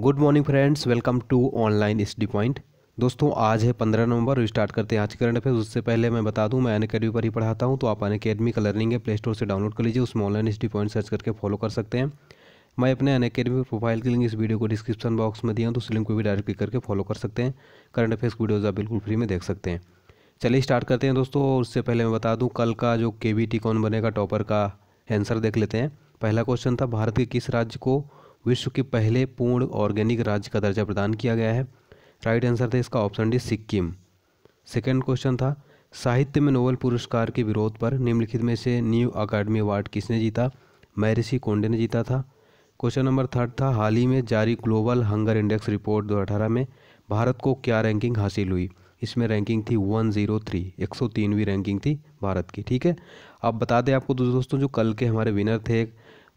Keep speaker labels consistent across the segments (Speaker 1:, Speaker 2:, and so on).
Speaker 1: good morning friends welcome to online D point दोस्तों आज है पंद्रह नवंबर स्टार्ट करते हैं आज करंट अफेयर उससे पहले मैं बता दूं मैं अन अकेडमी पर ही पढ़ाता हूं तो आप अन अकेडमी का लर्निंग है प्ले स्टोर से डाउनलोड कर लीजिए उसमें ऑनलाइन डी पॉइंट सर्च करके फॉलो कर सकते हैं मैं अपने अन अकेडमी प्रोफाइल की लिंक इस वीडियो को डिस्क्रिप्शन बॉक्स में दिया हूँ तो उस लिंक को भी डायरेक्ट क्लिक करके फॉलो कर सकते हैं करंट अफेयर्स वीडियोज़ आप बिल्कुल फ्री में देख सकते हैं चलिए स्टार्ट करते हैं दोस्तों उससे पहले मैं बता दूँ कल का जो के कौन बनेगा टॉपर का आंसर देख लेते हैं पहला क्वेश्चन था भारत के किस राज्य को विश्व के पहले पूर्ण ऑर्गेनिक राज्य का दर्जा प्रदान किया गया है राइट आंसर था इसका option D Sikkim second question था साहित्य में नोबल पुरस्कार के विरोध पर निम्नलिखित में से न्यू अकाडमी अवार्ड किसने जीता मैरिसी कोंडे ने जीता था क्वेश्चन नंबर थर्ड था हाल ही में जारी ग्लोबल हंगर इंडेक्स रिपोर्ट दो में भारत को क्या रैंकिंग हासिल हुई इसमें रैंकिंग थी 103 तीनवीं रैंकिंग थी भारत की ठीक है अब बता दें आपको दोस्तों जो कल के हमारे विनर थे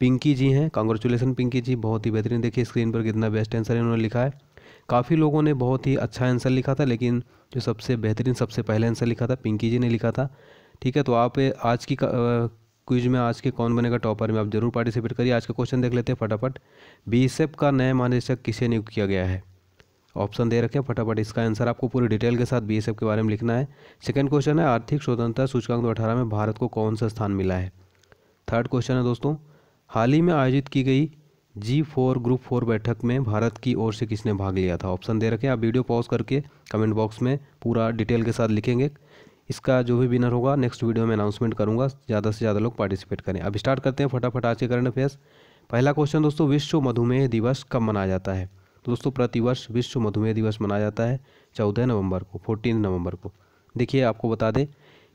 Speaker 1: पिंकी जी हैं कॉन्ग्रेचुलेसन पिंकी जी बहुत ही बेहतरीन देखिए स्क्रीन पर कितना बेस्ट आंसर इन्होंने लिखा है काफ़ी लोगों ने बहुत ही अच्छा आंसर लिखा था लेकिन जो सबसे बेहतरीन सबसे पहले आंसर लिखा था पिंकी जी ने लिखा था ठीक है तो आप आज की क्विज में आज के कौन बनेगा टॉपर में आप जरूर पार्टिसिपेट करिए आज का क्वेश्चन देख लेते हैं फटाफट बी e का नया महानिदेशक किसे नियुक्त किया गया है ऑप्शन दे रखे फटाफट इसका आंसर आपको पूरी डिटेल के साथ बी e के बारे में लिखना है सेकेंड क्वेश्चन है आर्थिक स्वतंत्रता सूचकांक दो में भारत को कौन सा स्थान मिला है थर्ड क्वेश्चन है दोस्तों हाल ही में आयोजित की गई जी फोर ग्रुप फोर बैठक में भारत की ओर से किसने भाग लिया था ऑप्शन दे रखे आप वीडियो पॉज करके कमेंट बॉक्स में पूरा डिटेल के साथ लिखेंगे इसका जो भी विनर होगा नेक्स्ट वीडियो में अनाउंसमेंट करूंगा ज़्यादा से ज़्यादा लोग पार्टिसिपेट करें अब स्टार्ट करते हैं फटाफट आज के करंट अफेयर्स पहला क्वेश्चन दोस्तों विश्व मधुमेह दिवस कब मनाया जाता है तो दोस्तों प्रतिवर्ष विश्व मधुमेह दिवस मनाया जाता है चौदह नवंबर को फोर्टीन नवंबर को देखिए आपको बता दें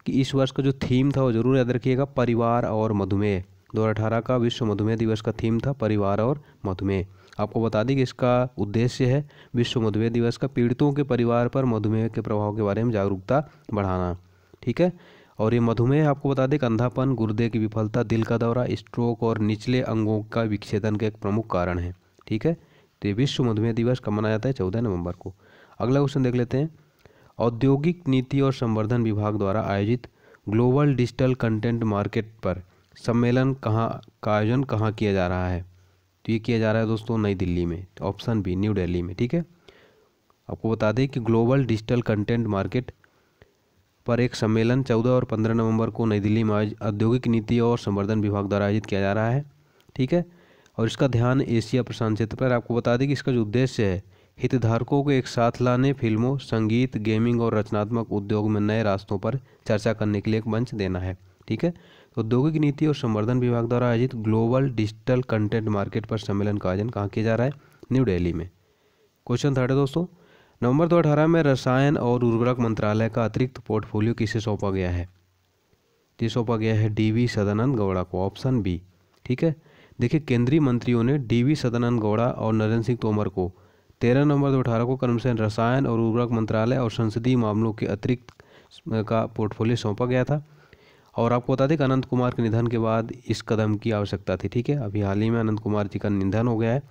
Speaker 1: कि इस वर्ष का जो थीम था वो जरूर याद रखिएगा परिवार और मधुमेह 2018 का विश्व मधुमेह दिवस का थीम था परिवार और मधुमेह आपको बता दें कि इसका उद्देश्य है विश्व मधुमेह दिवस का पीड़ितों के परिवार पर मधुमेह के प्रभाव के बारे में जागरूकता बढ़ाना ठीक है और ये मधुमेह आपको बता दें अंधापन गुर्दे की विफलता दिल का दौरा स्ट्रोक और निचले अंगों का विच्छेदन का एक प्रमुख कारण है ठीक है तो ये विश्व मधुमेह दिवस कब मनाया जाता है चौदह नवंबर को अगला क्वेश्चन देख लेते हैं औद्योगिक नीति और संवर्धन विभाग द्वारा आयोजित ग्लोबल डिजिटल कंटेंट मार्केट पर सम्मेलन कहाँ का आयोजन कहाँ किया जा रहा है तो ये किया जा रहा है दोस्तों नई दिल्ली में तो ऑप्शन बी न्यू दिल्ली में ठीक है आपको बता दें कि ग्लोबल डिजिटल कंटेंट मार्केट पर एक सम्मेलन 14 और 15 नवंबर को नई दिल्ली में औद्योगिक नीति और संवर्धन विभाग द्वारा आयोजित किया जा रहा है ठीक है और इसका ध्यान एशिया प्रशांत क्षेत्र पर आपको बता दें कि इसका जो उद्देश्य है हितधारकों को एक साथ लाने फिल्मों संगीत गेमिंग और रचनात्मक उद्योग में नए रास्तों पर चर्चा करने के लिए एक मंच देना है ठीक है औद्योगिक नीति और संवर्धन विभाग द्वारा आयोजित ग्लोबल डिजिटल कंटेंट मार्केट पर सम्मेलन का आयोजन कहाँ किया जा रहा है न्यू डेली में क्वेश्चन थर्ड है दोस्तों नवंबर 2018 में रसायन और उर्वरक मंत्रालय का अतिरिक्त पोर्टफोलियो किसे सौंपा गया है ये सौंपा गया है डीवी सदानंद गौड़ा को ऑप्शन बी ठीक है देखिए केंद्रीय मंत्रियों ने डीवी सदानंद गौड़ा और नरेंद्र सिंह तोमर को तेरह नवंबर दो अठारह को कर्मसेन रसायन और उर्वरक मंत्रालय और संसदीय मामलों के अतिरिक्त का पोर्टफोलियो सौंपा गया था और आपको बता दें कि अनंत कुमार के निधन के बाद इस कदम की आवश्यकता थी ठीक है अभी हाल ही में अनंत कुमार जी का निधन हो गया है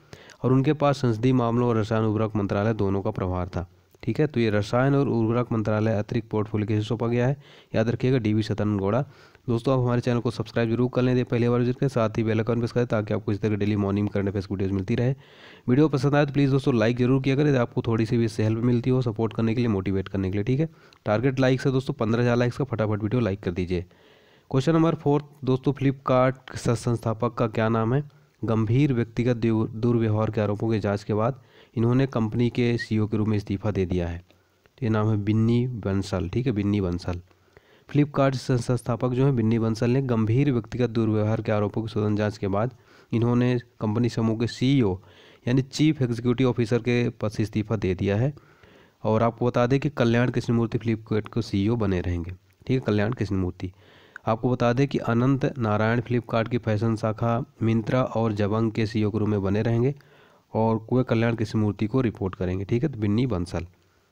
Speaker 1: और उनके पास संसदीय मामलों और रसायन उर्वरक मंत्रालय दोनों का प्रभार था ठीक है तो ये रसायन और उर्वरक मंत्रालय अतिरिक्त पोर्टफोलियो के सौंपा गया है याद रखिएगा डी वी सतन गौड़ा दोस्तों आप हमारे चैनल को सब्सक्राइब जरूर कर लें पहले बार जिसके साथ ही बेल आइकन प्रेस करें ताकि आपको इस तरह डेली मॉर्निंग करने पर वीडियोस मिलती रहे वीडियो पसंद आए तो प्लीज़ दोस्तों लाइक जरूर किया करें आपको थोड़ी सी भी इससे हेल्प मिलती हो सपोर्ट करने के लिए मोटिवेट करने के लिए ठीक है टारगेट लाइक्स है दोस्तों पंद्रह लाइक्स का फटाफट वीडियो लाइक कर दीजिए क्वेश्चन नंबर फोर्थ दोस्तों फ्लिपकार्ट संस्थापक का क्या नाम है गंभीर व्यक्तिगत दुर्व्यवहार के आरोपों की जांच के बाद इन्होंने कंपनी के सीईओ e के रूप में इस्तीफा दे दिया है ये नाम है बिन्नी बंसल ठीक है बिन्नी बंसल फ्लिपकार्ट संस्थापक जो है बिन्नी बंसल ने गंभीर व्यक्तिगत दुर्व्यवहार के आरोपों की शोधन जाँच के बाद इन्होंने कंपनी समूह के सी e यानी चीफ एग्जीक्यूटिव ऑफिसर के पद से इस्तीफा दे दिया है और आपको बता दें कि कल्याण कृष्णमूर्ति फ्लिपकार्ट को सीईओ e बने रहेंगे ठीक है कल्याण कृष्णमूर्ति आपको बता दें कि अनंत नारायण फ्लिपकार्ट की फैशन शाखा मिंत्रा और जबंग के सी ग्रुप में बने रहेंगे और कुए कल्याण की मूर्ति को रिपोर्ट करेंगे ठीक है तो Binny Bansal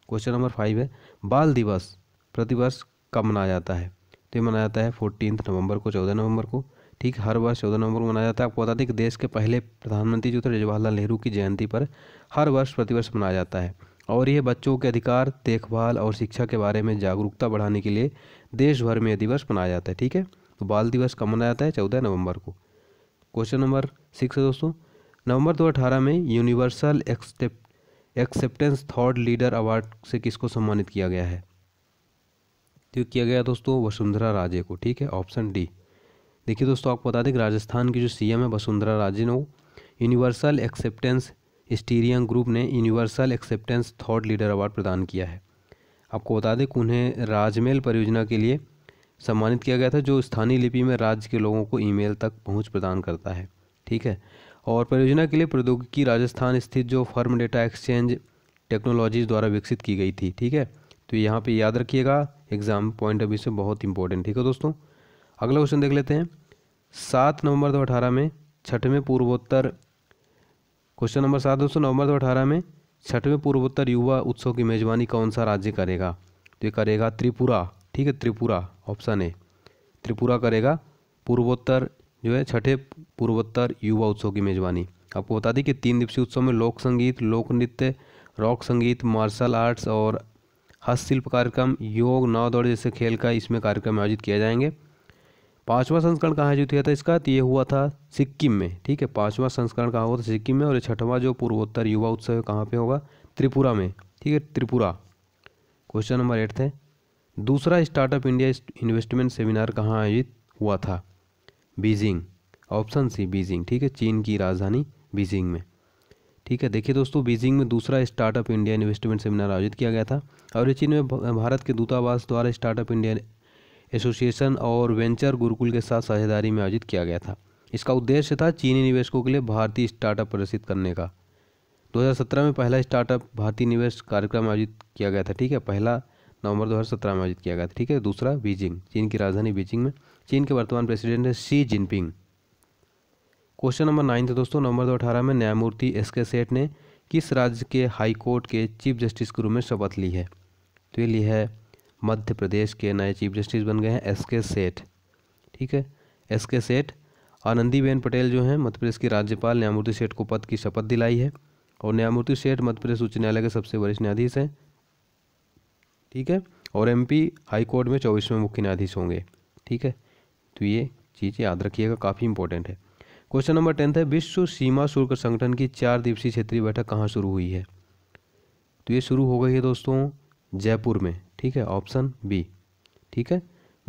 Speaker 1: question number five है बाल दिवस प्रतिवर्ष कब मनाया जाता है तो ये मनाया जाता है फोर्टीन नवंबर को चौदह नवंबर को ठीक हर वर्ष चौदह नवंबर को मनाया जाता है आपको बता दें कि देश के पहले प्रधानमंत्री जो थे जवाहरलाल नेहरू की जयंती पर हर वर्ष प्रतिवर्ष मनाया जाता है और यह बच्चों के अधिकार देखभाल और शिक्षा के बारे में जागरूकता बढ़ाने के लिए देश भर में यह दिवस मनाया जाता है ठीक है तो बाल दिवस कब मनाया जाता है चौदह नवंबर को क्वेश्चन नंबर सिक्स है दोस्तों नवंबर 2018 में universal acceptance thought leader award से किसको सम्मानित किया गया है तो किया गया दोस्तों वसुंधरा राजे को ठीक है ऑप्शन डी देखिए दोस्तों आपको बता दें कि राजस्थान की जो सीएम है वसुंधरा राजे ने यूनिवर्सल एक्सेप्टेंस स्टीरियन ग्रुप ने universal acceptance thought leader award प्रदान किया है आपको बता दें कि उन्हें राजमेल परियोजना के लिए सम्मानित किया गया था जो स्थानीय लिपि में राज्य के लोगों को ईमेल तक पहुंच प्रदान करता है ठीक है और परियोजना के लिए प्रौद्योगिकी राजस्थान स्थित जो फर्म डेटा एक्सचेंज टेक्नोलॉजीज़ द्वारा विकसित की गई थी ठीक है तो यहाँ पे याद रखिएगा एग्ज़ाम पॉइंट ऑफ व्यू से बहुत इंपॉर्टेंट ठीक है दोस्तों अगला क्वेश्चन देख लेते हैं सात नवंबर दो अठारह में छठवें पूर्वोत्तर क्वेश्चन नंबर सात दोस्तों नवंबर दो अठारह में छठवें पूर्वोत्तर युवा उत्सव की मेजबानी कौन सा राज्य करेगा तो ये करेगा त्रिपुरा ठीक है त्रिपुरा ऑप्शन ए त्रिपुरा करेगा पूर्वोत्तर जो है छठे पूर्वोत्तर युवा उत्सव की मेजबानी आपको बता दें कि तीन दिवसीय उत्सव में लोक संगीत लोक नृत्य रॉक संगीत मार्शल आर्ट्स और हस्तशिल्प कार्यक्रम योग नौ दौड़ जैसे खेल का इसमें कार्यक्रम आयोजित किए जाएंगे पांचवा संस्करण कहाँ आयोजित हुआ था इसका तो ये हुआ था सिक्किम में ठीक है पांचवा संस्करण कहाँ हुआ था सिक्किम में और छठवां जो पूर्वोत्तर युवा उत्सव है कहाँ पर होगा त्रिपुरा में ठीक है त्रिपुरा क्वेश्चन नंबर एट थे दूसरा स्टार्टअप इंडिया इन्वेस्टमेंट सेमिनार कहाँ आयोजित हुआ था बीजिंग ऑप्शन सी बीजिंग ठीक है चीन की राजधानी बीजिंग में ठीक है देखिए दोस्तों बीजिंग में दूसरा स्टार्टअप इंडिया इन्वेस्टमेंट सेमिनार आयोजित किया गया था और ये चीन में भारत के दूतावास द्वारा स्टार्टअप इंडिया एसोसिएशन और वेंचर गुरुकुल के साथ साझेदारी में आयोजित किया गया था इसका उद्देश्य था चीनी निवेशकों के लिए भारतीय स्टार्टअप प्रदर्शित करने का 2017 में पहला स्टार्टअप भारतीय निवेश कार्यक्रम आयोजित किया गया था ठीक है पहला नवंबर 2017 में आयोजित किया गया था ठीक है दूसरा बीजिंग चीन की राजधानी बीजिंग में चीन के वर्तमान प्रेसिडेंट है Xi Jinping question number nine था दोस्तों नवंबर दो में न्यायमूर्ति एस के सेठ ने किस राज्य के हाईकोर्ट के चीफ जस्टिस के रूप में शपथ ली है तो ये ली है मध्य प्रदेश के नए चीफ जस्टिस बन गए हैं एस के सेठ ठीक है एस के सेठ आनंदीबेन पटेल जो हैं मध्य प्रदेश की राज्यपाल न्यायमूर्ति सेठ को पद की शपथ दिलाई है और न्यायमूर्ति सेठ मध्य प्रदेश उच्च न्यायालय के सबसे वरिष्ठ न्यायाधीश हैं ठीक है और एमपी हाई कोर्ट में चौबीसवें मुख्य न्यायाधीश होंगे ठीक है तो ये चीज़ याद रखिएगा काफ़ी इंपॉर्टेंट है क्वेश्चन नंबर टेंथ है विश्व सीमा शुल्क संगठन की चार दिवसीय क्षेत्रीय बैठक कहाँ शुरू हुई है तो ये शुरू हो गई है दोस्तों जयपुर में ठीक है ऑप्शन बी ठीक है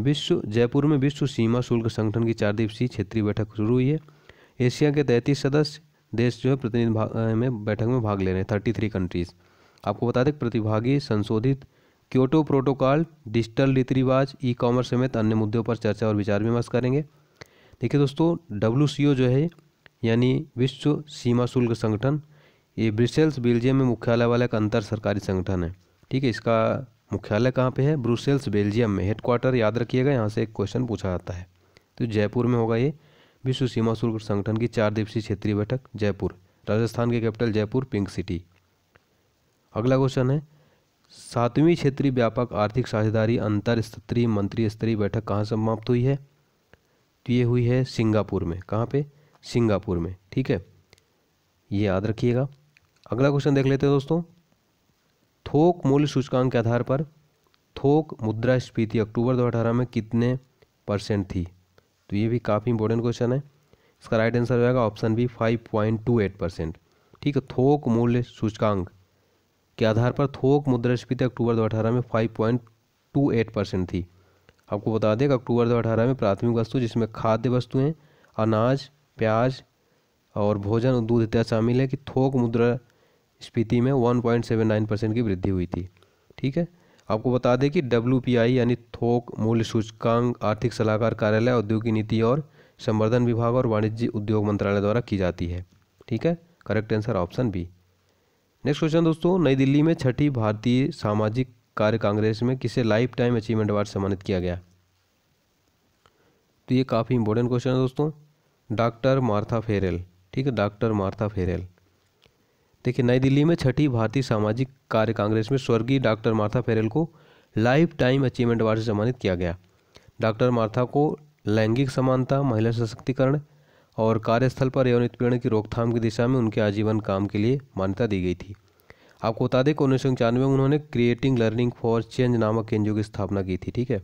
Speaker 1: विश्व जयपुर में विश्व सीमा शुल्क संगठन की चार दिवसीय क्षेत्रीय बैठक शुरू हुई है एशिया के तैंतीस सदस्य देश जो है प्रतिनिधि में बैठक में भाग ले रहे हैं थर्टी थ्री कंट्रीज़ आपको बता दें प्रतिभागी संशोधित क्योटो प्रोटोकॉल डिजिटल रीति रिवाज ई कॉमर्स समेत अन्य मुद्दों पर चर्चा और विचार विमर्श करेंगे देखिए दोस्तों डब्ल्यू जो है यानी विश्व सीमा शुल्क संगठन ये ब्रिसेल्स बेल्जियम में मुख्यालय वाला एक अंतर सरकारी संगठन है ठीक है इसका मुख्यालय कहाँ पे है ब्रुसेल्स बेल्जियम में हेडक्वार्टर याद रखिएगा यहाँ से एक क्वेश्चन पूछा जाता है तो जयपुर में होगा ये विश्व सीमा शुल्क संगठन की चार दिवसीय क्षेत्रीय बैठक जयपुर राजस्थान के कैपिटल जयपुर पिंक सिटी अगला क्वेश्चन है सातवीं क्षेत्रीय व्यापक आर्थिक साझेदारी अंतर स्तरीय मंत्री स्तरीय बैठक कहाँ समाप्त हुई है तो ये हुई है सिंगापुर में कहाँ पे सिंगापुर में ठीक है ये याद रखिएगा अगला क्वेश्चन देख लेते हैं दोस्तों थोक मूल्य सूचकांक के आधार पर थोक मुद्रास्फीति अक्टूबर 2018 में कितने परसेंट थी तो ये भी काफ़ी इंपॉर्टेंट क्वेश्चन है इसका राइट आंसर हो जाएगा ऑप्शन बी 5.28 परसेंट ठीक है थोक मूल्य सूचकांक के आधार पर थोक मुद्रास्फीति अक्टूबर 2018 में 5.28 परसेंट थी आपको बता दें कि अक्टूबर दो में प्राथमिक वस्तु जिसमें खाद्य वस्तुएँ अनाज प्याज और भोजन और दूध इत्यादि शामिल है कि थोक मुद्रा स्पीति में 1.79 परसेंट की वृद्धि हुई थी ठीक है आपको बता दें कि डब्ल्यू यानी थोक मूल्य सूचकांक आर्थिक सलाहकार कार्यालय औद्योगिक नीति और संवर्धन विभाग और वाणिज्य उद्योग मंत्रालय द्वारा की जाती है ठीक है correct answer option B next question दोस्तों नई दिल्ली में छठी भारतीय सामाजिक कार्य कांग्रेस में किसे लाइफ टाइम अचीवमेंट अवार्ड सम्मानित किया गया तो ये काफ़ी इंपॉर्टेंट क्वेश्चन है दोस्तों डॉक्टर मार्था फेरेल ठीक है डॉक्टर मार्था फेरेल देखिए नई दिल्ली में छठी भारतीय सामाजिक कार्य कांग्रेस में स्वर्गीय डॉक्टर मार्था फेरल को लाइफ टाइम अचीवमेंट अवार्ड से सम्मानित किया गया डॉक्टर मार्था को लैंगिक समानता महिला सशक्तिकरण और कार्यस्थल पर यौन उत्पीड़न की रोकथाम की दिशा में उनके आजीवन काम के लिए मान्यता दी गई थी आपको बता दें कि उन्नीस सौ में उन्होंने क्रिएटिंग लर्निंग फॉर चेंज नामक एन की स्थापना की थी ठीक है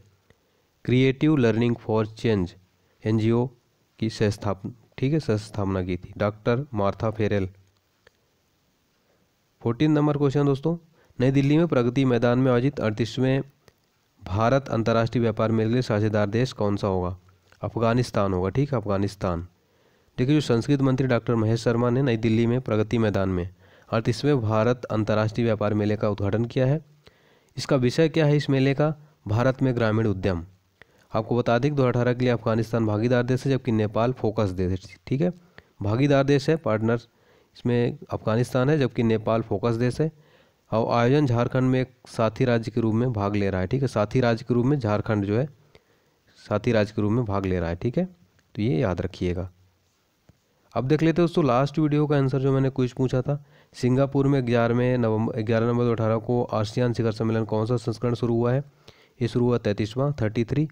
Speaker 1: क्रिएटिव लर्निंग फॉर चेंज एन की सहस्थापना ठीक है सहस्थापना की थी doctor Martha Farrell fourteen number question दोस्तों नई दिल्ली में प्रगति मैदान में आयोजित अड़तीसवें भारत अंतर्राष्ट्रीय व्यापार मेले के लिए साझेदार देश कौन सा होगा अफगानिस्तान होगा ठीक है अफगानिस्तान देखिए जो संस्कृत मंत्री डॉक्टर महेश शर्मा ने नई दिल्ली में प्रगति मैदान में अड़तीसवें भारत अंतर्राष्ट्रीय व्यापार मेले का उद्घाटन किया है इसका विषय क्या है इस मेले का भारत में ग्रामीण उद्यम आपको बता दें कि दो के लिए अफगानिस्तान भागीदार देश है जबकि नेपाल फोकस देश ठीक है भागीदार देश है पार्टनर इसमें अफगानिस्तान है जबकि नेपाल फोकस देश है और आयोजन झारखंड में एक साथी राज्य के रूप में भाग ले रहा है ठीक है साथी राज्य के रूप में झारखंड जो है साथी राज्य के रूप में भाग ले रहा है ठीक है तो ये याद रखिएगा अब देख लेते हैं दोस्तों लास्ट वीडियो का आंसर जो मैंने कुछ पूछा था सिंगापुर में ग्यारहवें नवंबर ग्यारह नवंबर दो अठारह को आसियान शिखर सम्मेलन कौन सा संस्करण शुरू हुआ है ये शुरू हुआ तैंतीसवां थर्टी थ्री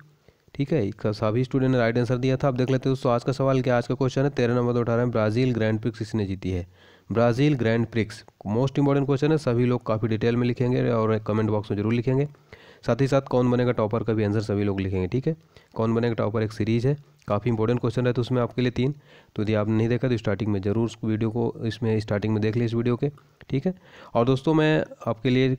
Speaker 1: ठीक है सभी स्टूडेंट ने राइट आंसर दिया था आप देख लेते हो दोस्तों आज का सवाल क्या आज का क्वेश्चन है तेरह नंबर उठा रहे हैं ब्राज़ील ग्रैंड प्रिक्स इसने जीती है Brazil grand prix most important question है सभी लोग काफ़ी डिटेल में लिखेंगे और कमेंट बॉक्स में जरूर लिखेंगे साथ ही साथ कौन बनेगा टॉपर का भी आंसर सभी लोग लिखेंगे ठीक है कौन बनेगा टॉपर एक सीरीज़ है काफ़ी इंपॉर्टेंट क्वेश्चन है तो उसमें आपके लिए तीन तो यदि आपने नहीं देखा तो स्टार्टिंग में ज़रूर उस वीडियो को इसमें स्टार्टिंग में देख लें इस वीडियो के ठीक है और दोस्तों मैं आपके लिए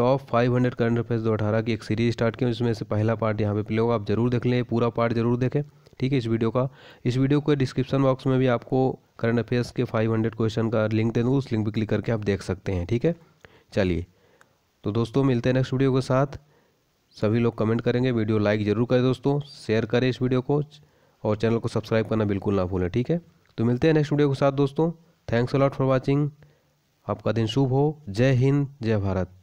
Speaker 1: टॉप 500 हंड्रेड करंट अफेयर्स दो अठारह की एक सीरीज स्टार्ट की जिसमें से पहला पार्ट यहाँ पे प्ले होगा आप जरूर देख लें पूरा पार्ट जरूर देखें ठीक है इस वीडियो का इस वीडियो के डिस्क्रिप्शन बॉक्स में भी आपको करंट अफेयर्स के 500 क्वेश्चन का लिंक दे दूँ उस लिंक पर क्लिक करके आप देख सकते हैं ठीक है चलिए तो दोस्तों मिलते हैं नेक्स्ट वीडियो के साथ सभी लोग कमेंट करेंगे वीडियो लाइक ज़रूर करें दोस्तों शेयर करें इस वीडियो को और चैनल को सब्सक्राइब करना बिल्कुल ना भूलें ठीक है तो मिलते हैं नेक्स्ट वीडियो के साथ दोस्तों थैंक्स अलॉट फॉर वॉचिंग आपका दिन शुभ हो जय हिंद जय भारत